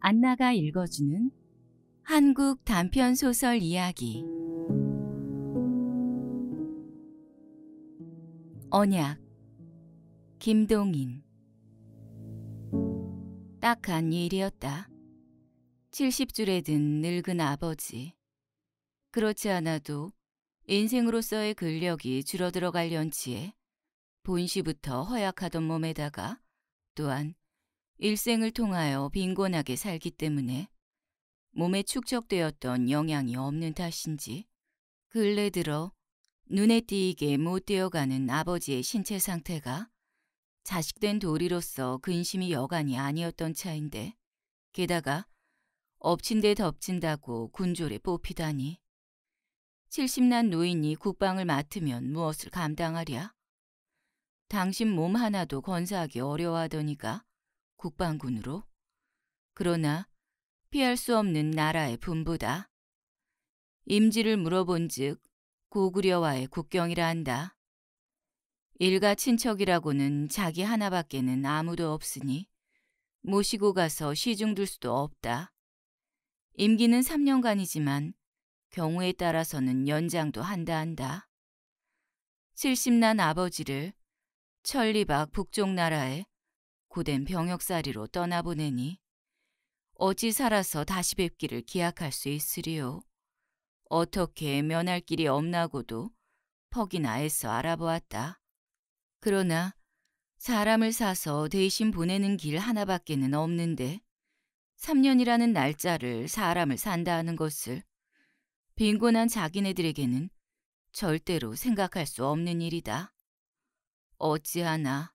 안나가 읽어주는 한국 단편 소설 이야기 언약 김동인 딱 한 일이었다. 70줄에 든 늙은 아버지. 그렇지 않아도 인생으로서의 근력이 줄어들어갈 연치에 본시부터 허약하던 몸에다가 또한 일생을 통하여 빈곤하게 살기 때문에 몸에 축적되었던 영향이 없는 탓인지 근래 들어 눈에 띄게 못 되어가는 아버지의 신체 상태가 자식된 도리로서 근심이 여간이 아니었던 차인데 게다가 엎친 데 덮친다고 군졸에 뽑히다니 7 0난 노인이 국방을 맡으면 무엇을 감당하랴? 당신 몸 하나도 건사하기 어려워하더니까 국방군으로. 그러나 피할 수 없는 나라의 분부다. 임지를 물어본즉 고구려와의 국경이라 한다. 일가 친척이라고는 자기 하나밖에는 아무도 없으니 모시고 가서 시중 둘 수도 없다. 임기는 3년간이지만 경우에 따라서는 연장도 한다 한다. 70난 아버지를 천리박 북쪽 나라에 고된 병역사리로 떠나보내니 어찌 살아서 다시 뵙기를 기약할 수 있으리요. 어떻게 면할 길이 없나고도 퍽이나 애써 알아보았다. 그러나 사람을 사서 대신 보내는 길 하나밖에는 없는데 3년이라는 날짜를 사람을 산다 하는 것을 빈곤한 자기네들에게는 절대로 생각할 수 없는 일이다. 어찌하나.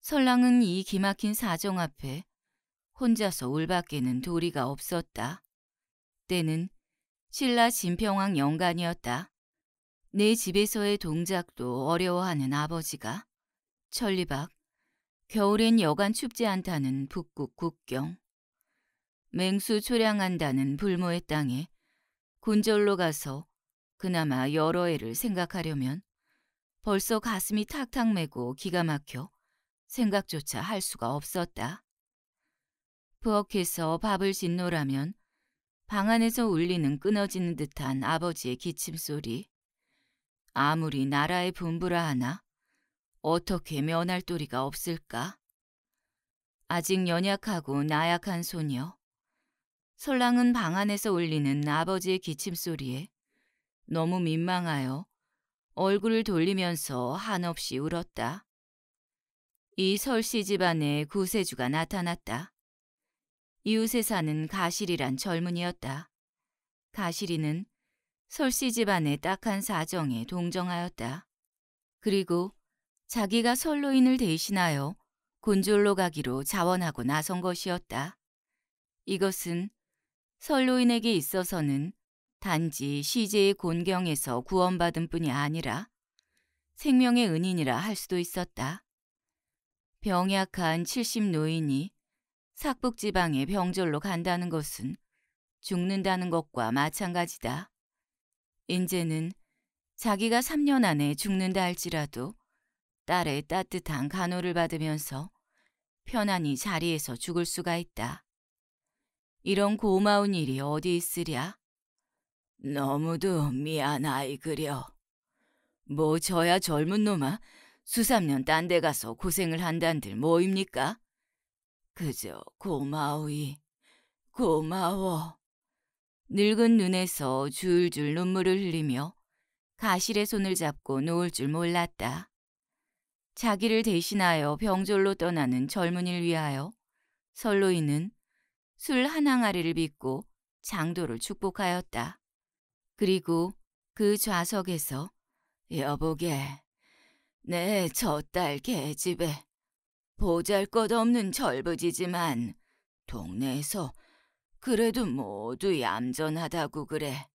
설랑은 이 기막힌 사정 앞에 혼자서 울밖에는 도리가 없었다. 때는 신라 진평왕 영간이었다내 집에서의 동작도 어려워하는 아버지가 천리박 겨울엔 여간 춥지 않다는 북극 국경 맹수 초량한다는 불모의 땅에 군절로 가서 그나마 여러 해를 생각하려면 벌써 가슴이 탁탁 메고 기가 막혀 생각조차 할 수가 없었다. 부엌에서 밥을 짓노라면 방 안에서 울리는 끊어지는 듯한 아버지의 기침소리. 아무리 나라에 분부라 하나 어떻게 면할 도리가 없을까? 아직 연약하고 나약한 소녀. 설랑은 방 안에서 울리는 아버지의 기침 소리에 너무 민망하여 얼굴을 돌리면서 한없이 울었다. 이 설씨 집안에 구세주가 나타났다. 이웃에 사는 가실이란 젊은이였다. 가실이는 설씨 집안의 딱한 사정에 동정하였다. 그리고 자기가 설로인을 대신하여 곤졸로 가기로 자원하고 나선 것이었다. 이것은 선로인에게 있어서는 단지 시제의 곤경에서 구원받은 뿐이 아니라 생명의 은인이라 할 수도 있었다. 병약한 70노인이 삭북지방의 병졸로 간다는 것은 죽는다는 것과 마찬가지다. 인제는 자기가 3년 안에 죽는다 할지라도 딸의 따뜻한 간호를 받으면서 편안히 자리에서 죽을 수가 있다. 이런 고마운 일이 어디 있으랴? 너무도 미안하이그려. 뭐 저야 젊은 놈아 수삼년 딴 데 가서 고생을 한단들 뭐입니까? 그저 고마우이. 고마워. 늙은 눈에서 줄줄 눈물을 흘리며 가실의 손을 잡고 놓을 줄 몰랐다. 자기를 대신하여 병졸로 떠나는 젊은이를 위하여 설로이는 술한 항아리를 빚고 장도를 축복하였다. 그리고 그 좌석에서 여보게 내 첫 딸 개집에 보잘것없는 절부지지만 동네에서 그래도 모두 얌전하다고 그래.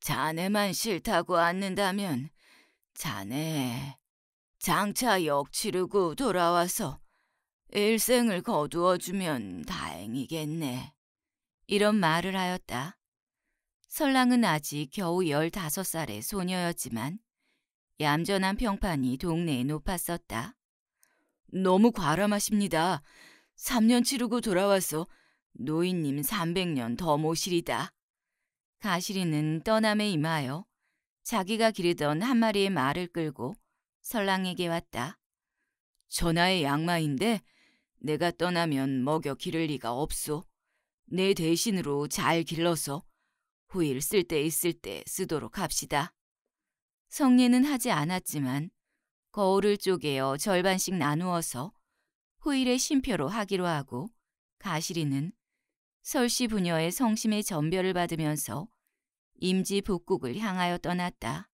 자네만 싫다고 앉는다면 자네 장차 역치르고 돌아와서 일생을 거두어주면 다행이겠네. 이런 말을 하였다. 설랑은 아직 겨우 열다섯 살의 소녀였지만 얌전한 평판이 동네에 높았었다. 너무 과람하십니다. 3년 치르고 돌아와서 노인님 300년 더 모시리다. 가시리는 떠남에 임하여 자기가 기르던 한 마리의 말을 끌고 설랑에게 왔다. 전하의 양마인데 내가 떠나면 먹여 기를 리가 없소. 내 대신으로 잘 길러서 후일 쓸 때 있을 때 쓰도록 합시다. 성례는 하지 않았지만 거울을 쪼개어 절반씩 나누어서 후일의 심표로 하기로 하고 가시리는 설씨 부녀의 성심의 전별을 받으면서 임지 북국을 향하여 떠났다.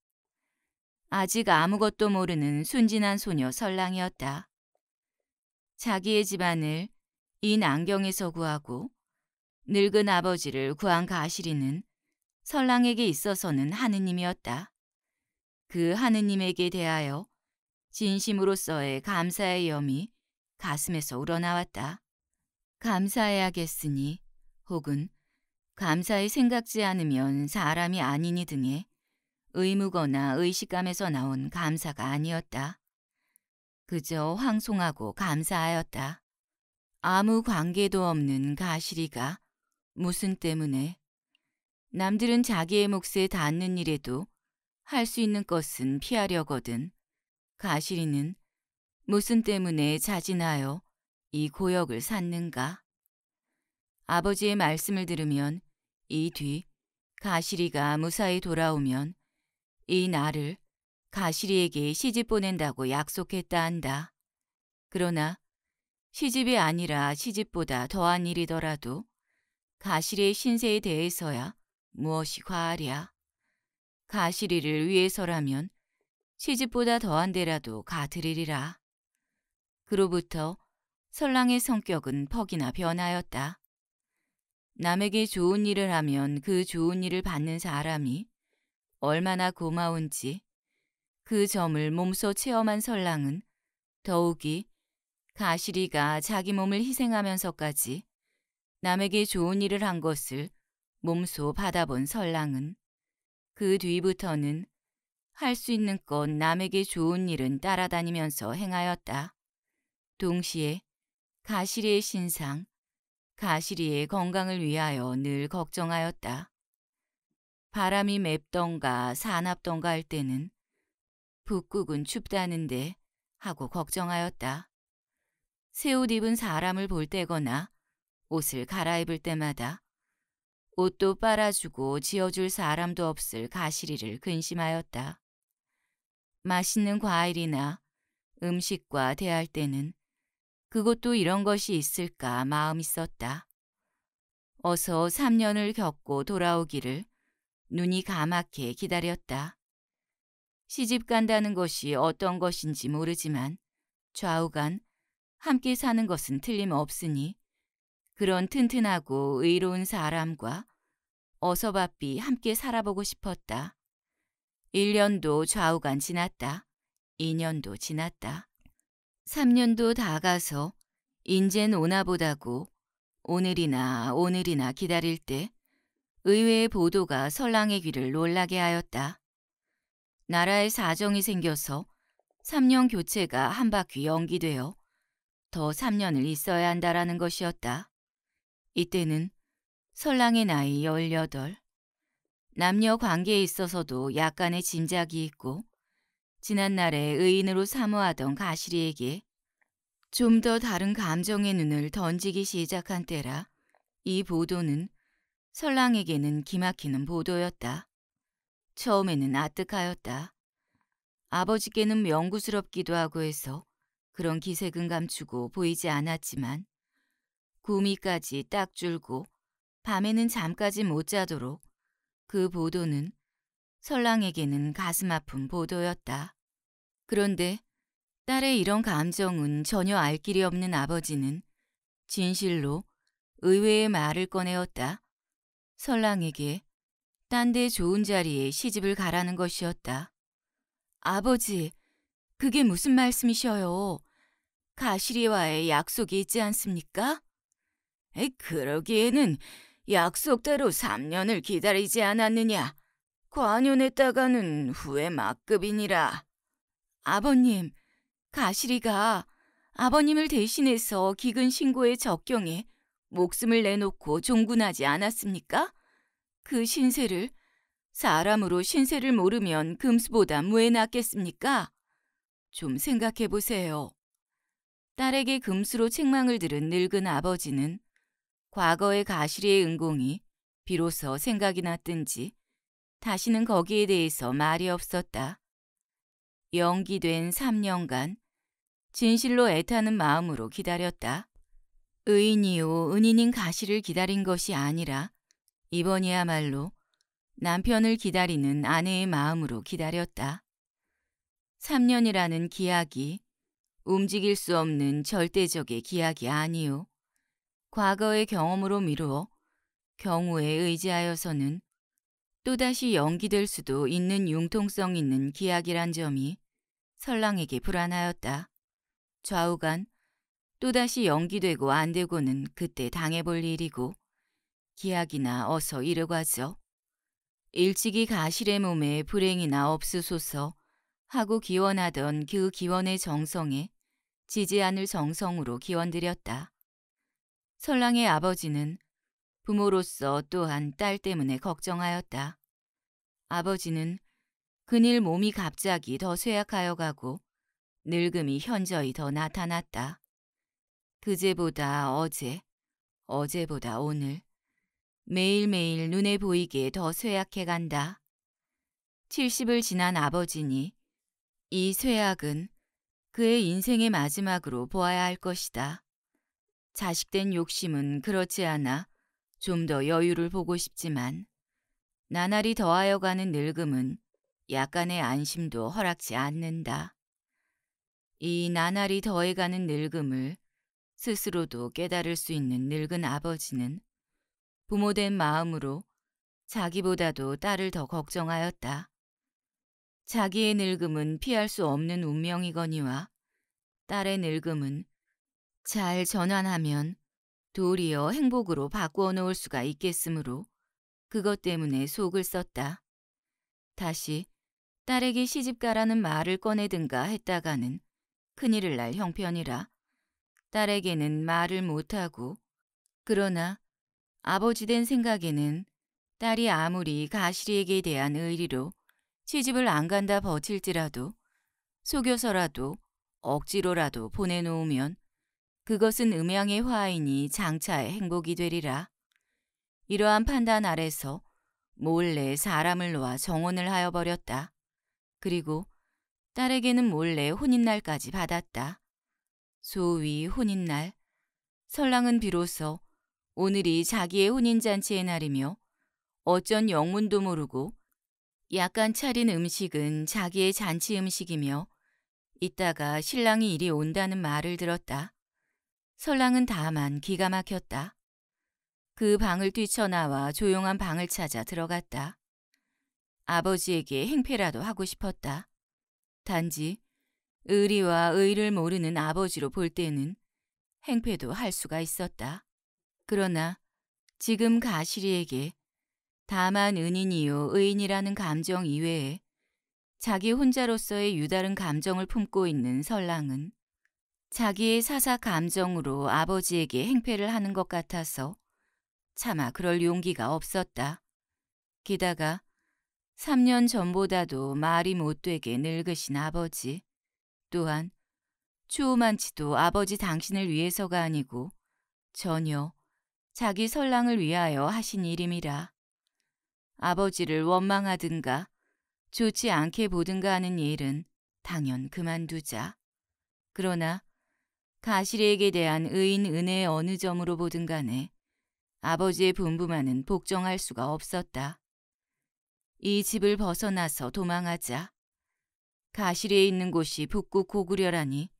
아직 아무것도 모르는 순진한 소녀 설랑이었다. 자기의 집안을 이난경에서 구하고 늙은 아버지를 구한 가시리는 설랑에게 있어서는 하느님이었다. 그 하느님에게 대하여 진심으로서의 감사의 염이 가슴에서 우러나왔다. 감사해야겠으니 혹은 감사에 생각지 않으면 사람이 아니니 등의 의무거나 의식감에서 나온 감사가 아니었다. 그저 황송하고 감사하였다. 아무 관계도 없는 가시리가 무슨 때문에 남들은 자기의 몫에 닿는 일에도 할 수 있는 것은 피하려거든. 가시리는 무슨 때문에 자진하여 이 고역을 샀는가? 아버지의 말씀을 들으면 이 뒤 가시리가 무사히 돌아오면 이 날을 가시리에게 시집 보낸다고 약속했다 한다. 그러나 시집이 아니라 시집보다 더한 일이더라도 가시리의 신세에 대해서야 무엇이 과하랴. 가시리를 위해서라면 시집보다 더한 데라도 가드리리라. 그로부터 설랑의 성격은 퍽이나 변하였다. 남에게 좋은 일을 하면 그 좋은 일을 받는 사람이 얼마나 고마운지 그 점을 몸소 체험한 설랑은 더욱이 가시리가 자기 몸을 희생하면서까지 남에게 좋은 일을 한 것을 몸소 받아본 설랑은 그 뒤부터는 할 수 있는 건 남에게 좋은 일은 따라다니면서 행하였다. 동시에 가시리의 신상, 가시리의 건강을 위하여 늘 걱정하였다. 바람이 맵던가 사납던가 할 때는 북극은 춥다는데 하고 걱정하였다. 새옷 입은 사람을 볼 때거나 옷을 갈아입을 때마다 옷도 빨아주고 지어줄 사람도 없을 가시리를 근심하였다. 맛있는 과일이나 음식과 대할 때는 그것도 이런 것이 있을까 마음이 었다 어서 3년을 겪고 돌아오기를 눈이 가맣게 기다렸다. 시집 간다는 것이 어떤 것인지 모르지만 좌우간 함께 사는 것은 틀림없으니 그런 튼튼하고 의로운 사람과 어서바삐 함께 살아보고 싶었다. 1년도 좌우간 지났다. 2년도 지났다. 3년도 다 가서 인젠 오나 보다고 오늘이나 오늘이나 기다릴 때 의외의 보도가 설랑의 귀를 놀라게 하였다. 나라의 사정이 생겨서 3년 교체가 한 바퀴 연기되어 더 3년을 있어야 한다라는 것이었다. 이때는 설랑의 나이 18, 남녀 관계에 있어서도 약간의 짐작이 있고 지난날에 의인으로 사모하던 가시리에게 좀 더 다른 감정의 눈을 던지기 시작한 때라 이 보도는 설랑에게는 기막히는 보도였다. 처음에는 아뜩하였다. 아버지께는 명구스럽기도 하고 해서 그런 기색은 감추고 보이지 않았지만 구미까지 딱 줄고 밤에는 잠까지 못 자도록 그 보도는 설랑에게는 가슴 아픈 보도였다. 그런데 딸의 이런 감정은 전혀 알 길이 없는 아버지는 진실로 의외의 말을 꺼내었다. 설랑에게 딴데 좋은 자리에 시집을 가라는 것이었다. 아버지, 그게 무슨 말씀이셔요? 가시리와의 약속이 있지 않습니까? 에 그러기에는 약속대로 3년을 기다리지 않았느냐. 관연했다가는 후회 막급이니라. 아버님, 가시리가 아버님을 대신해서 기근 신고에 적경해 목숨을 내놓고 종군하지 않았습니까? 그 신세를 사람으로 신세를 모르면 금수보다 무에 낫겠습니까? 좀 생각해 보세요. 딸에게 금수로 책망을 들은 늙은 아버지는 과거의 가시리의 은공이 비로소 생각이 났든지 다시는 거기에 대해서 말이 없었다. 연기된 3년간 진실로 애타는 마음으로 기다렸다. 의인이오 은인인 가시를 기다린 것이 아니라 이번이야말로 남편을 기다리는 아내의 마음으로 기다렸다. 3년이라는 기약이 움직일 수 없는 절대적의 기약이 아니요. 과거의 경험으로 미루어 경우에 의지하여서는 또다시 연기될 수도 있는 융통성 있는 기약이란 점이 설랑에게 불안하였다. 좌우간 또다시 연기되고 안 되고는 그때 당해볼 일이고 기약이나 어서 이르고 하죠. 일찍이 가실의 몸에 불행이나 없으소서 하고 기원하던 그 기원의 정성에 지지 않을 정성으로 기원드렸다. 설랑의 아버지는 부모로서 또한 딸 때문에 걱정하였다. 아버지는 그일 몸이 갑자기 더 쇠약하여 가고 늙음이 현저히 더 나타났다. 그제보다 어제, 어제보다 오늘, 매일매일 눈에 보이기에 더 쇠약해 간다. 70을 지난 아버지니 이 쇠약은 그의 인생의 마지막으로 보아야 할 것이다. 자식된 욕심은 그렇지 않아 좀 더 여유를 보고 싶지만 나날이 더하여가는 늙음은 약간의 안심도 허락지 않는다. 이 나날이 더해가는 늙음을 스스로도 깨달을 수 있는 늙은 아버지는 부모된 마음으로 자기보다도 딸을 더 걱정하였다. 자기의 늙음은 피할 수 없는 운명이거니와 딸의 늙음은 잘 전환하면 도리어 행복으로 바꾸어 놓을 수가 있겠으므로 그것 때문에 속을 썼다. 다시 딸에게 시집가라는 말을 꺼내든가 했다가는 큰일을 날 형편이라 딸에게는 말을 못하고 그러나 아버지 된 생각에는 딸이 아무리 가시리에게 대한 의리로 시집을 안 간다 버틸지라도 속여서라도 억지로라도 보내놓으면 그것은 음양의 화인이 장차의 행복이 되리라. 이러한 판단 아래서 몰래 사람을 놓아 정혼을 하여 버렸다. 그리고 딸에게는 몰래 혼인날까지 받았다. 소위 혼인날, 설랑은 비로소 오늘이 자기의 혼인잔치의 날이며 어쩐 영문도 모르고 약간 차린 음식은 자기의 잔치 음식이며 이따가 신랑이 이리 온다는 말을 들었다. 설랑은 다만 기가 막혔다. 그 방을 뛰쳐나와 조용한 방을 찾아 들어갔다. 아버지에게 행패라도 하고 싶었다. 단지 의리와 의를 모르는 아버지로 볼 때는 행패도 할 수가 있었다. 그러나 지금 가시리에게 다만 은인이요 의인이라는 감정 이외에 자기 혼자로서의 유다른 감정을 품고 있는 설랑은 자기의 사사 감정으로 아버지에게 행패를 하는 것 같아서 차마 그럴 용기가 없었다. 게다가 3년 전보다도 말이 못되게 늙으신 아버지 또한 추호만치도 아버지 당신을 위해서가 아니고 전혀 자기 설랑을 위하여 하신 일임이라. 아버지를 원망하든가 좋지 않게 보든가 하는 일은 당연 그만두자. 그러나 가시리에게 대한 의인 은혜의 어느 점으로 보든 간에 아버지의 분부만은 복종할 수가 없었다. 이 집을 벗어나서 도망하자. 가시리에 있는 곳이 북극 고구려라니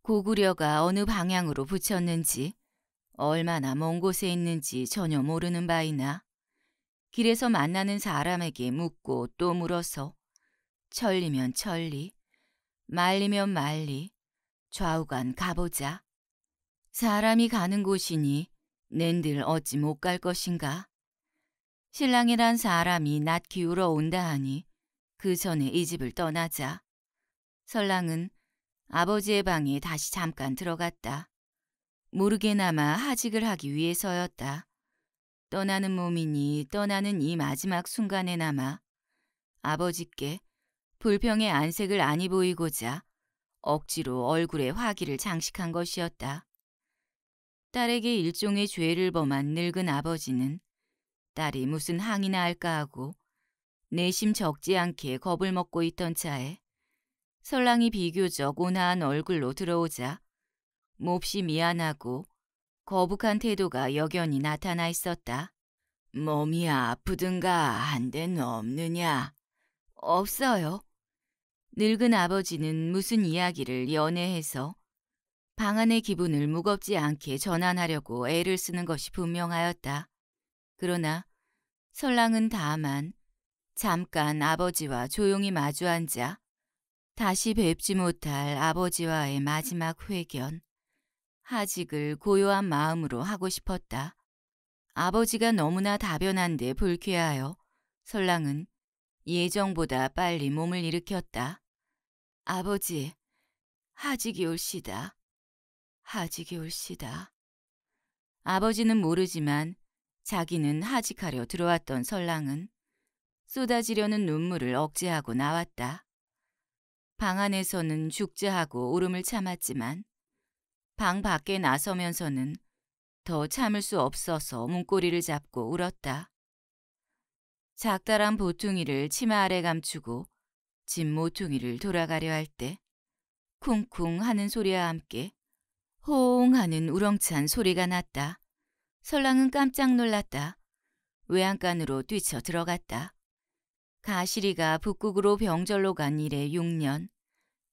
고구려가 어느 방향으로 붙였는지 얼마나 먼 곳에 있는지 전혀 모르는 바이나 길에서 만나는 사람에게 묻고 또 물어서 천리면 천리, 말리면 말리, 좌우간 가보자. 사람이 가는 곳이니 낸들 어찌 못 갈 것인가? 신랑이란 사람이 낮 기울어 온다 하니 그 전에 이 집을 떠나자. 설랑은 아버지의 방에 다시 잠깐 들어갔다. 모르게나마 하직을 하기 위해서였다. 떠나는 몸이니 떠나는 이 마지막 순간에나마 아버지께 불평의 안색을 아니 보이고자 억지로 얼굴에 화기를 장식한 것이었다. 딸에게 일종의 죄를 범한 늙은 아버지는 딸이 무슨 항이나 할까 하고 내심 적지 않게 겁을 먹고 있던 차에 설랑이 비교적 온화한 얼굴로 들어오자 몹시 미안하고 거북한 태도가 여견히 나타나 있었다. 몸이 아프든가 한된 없느냐? 없어요. 늙은 아버지는 무슨 이야기를 연애해서 방안의 기분을 무겁지 않게 전환하려고 애를 쓰는 것이 분명하였다. 그러나 설랑은 다만 잠깐 아버지와 조용히 마주앉아 다시 뵙지 못할 아버지와의 마지막 회견. 하직을 고요한 마음으로 하고 싶었다. 아버지가 너무나 다변한데 불쾌하여 설랑은 예정보다 빨리 몸을 일으켰다. 아버지, 하직이 올시다. 하직이 올시다. 아버지는 모르지만 자기는 하직하려 들어왔던 설랑은 쏟아지려는 눈물을 억제하고 나왔다. 방 안에서는 죽자하고 울음을 참았지만 방 밖에 나서면서는 더 참을 수 없어서 문고리를 잡고 울었다. 작다란 보퉁이를 치마 아래 감추고 짐 모퉁이를 돌아가려 할 때 쿵쿵 하는 소리와 함께 호옹 하는 우렁찬 소리가 났다. 설랑은 깜짝 놀랐다. 외양간으로 뛰쳐 들어갔다. 가시리가 북극으로 병절로 간 이래 6년.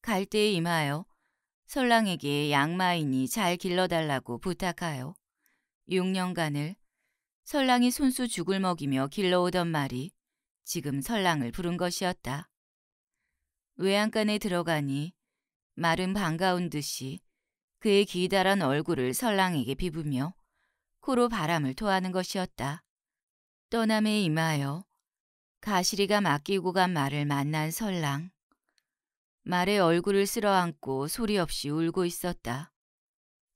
갈때에 임하여 설랑에게 양마인이 잘 길러달라고 부탁하여 6년간을 설랑이 손수 죽을 먹이며 길러오던 말이 지금 설랑을 부른 것이었다. 외양간에 들어가니 말은 반가운 듯이 그의 기다란 얼굴을 설랑에게 비비며 코로 바람을 토하는 것이었다. 떠남에 임하여 가시리가 맡기고 간 말을 만난 설랑. 말에 얼굴을 쓸어안고 소리 없이 울고 있었다.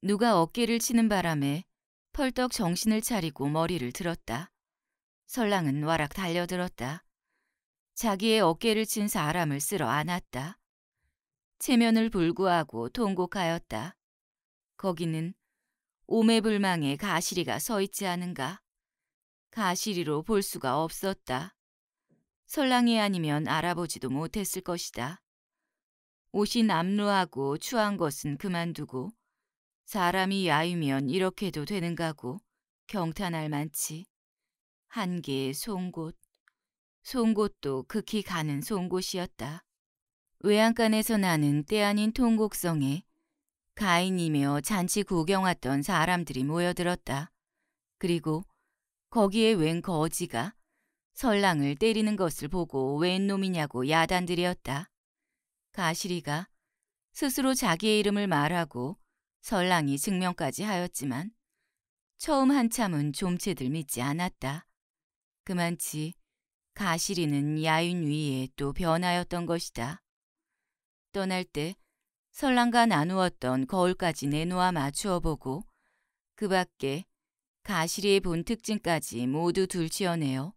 누가 어깨를 치는 바람에 펄떡 정신을 차리고 머리를 들었다. 설랑은 와락 달려들었다. 자기의 어깨를 친 사람을 쓸어 안았다. 체면을 불구하고 통곡하였다. 거기는 오매불망의 가시리가 서 있지 않은가. 가시리로 볼 수가 없었다. 설랑이 아니면 알아보지도 못했을 것이다. 옷이 남루하고 추한 것은 그만두고 사람이 야유면 이렇게도 되는가고 경탄할 만치. 한 개의 송곳. 송곳도 극히 가는 송곳이었다. 외양간에서 나는 때 아닌 통곡성에 가인이며 잔치 구경 왔던 사람들이 모여들었다. 그리고 거기에 웬 거지가 설랑을 때리는 것을 보고 웬 놈이냐고 야단들이었다. 가시리가 스스로 자기의 이름을 말하고 설랑이 증명까지 하였지만 처음 한참은 좀체들 믿지 않았다. 그만치 가시리는 야윈 위에 또 변하였던 것이다. 떠날 때 설랑과 나누었던 거울까지 내놓아 맞추어 보고 그 밖에 가시리의 본 특징까지 모두 둘치어내어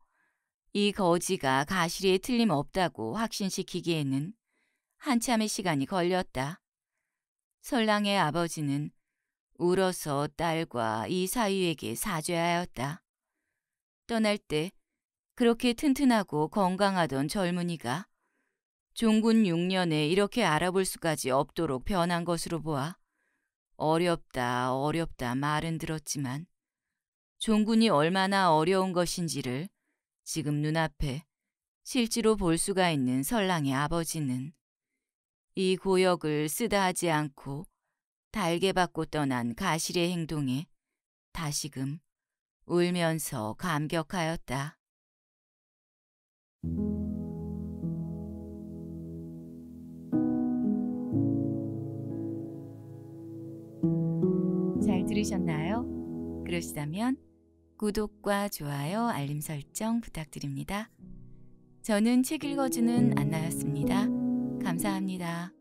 이 거지가 가시리에 틀림없다고 확신시키기에는 한참의 시간이 걸렸다. 설랑의 아버지는 울어서 딸과 이 사위에게 사죄하였다. 떠날 때 그렇게 튼튼하고 건강하던 젊은이가 종군 6년에 이렇게 알아볼 수까지 없도록 변한 것으로 보아 어렵다 어렵다 말은 들었지만 종군이 얼마나 어려운 것인지를 지금 눈앞에 실제로 볼 수가 있는 설랑의 아버지는 이 고역을 쓰다 하지 않고 달게 받고 떠난 가실의 행동에 다시금 울면서 감격하였다. 잘 들으셨나요? 그러시다면 구독과 좋아요, 알림 설정 부탁드립니다. 저는 책 읽어주는 안나였습니다. 감사합니다.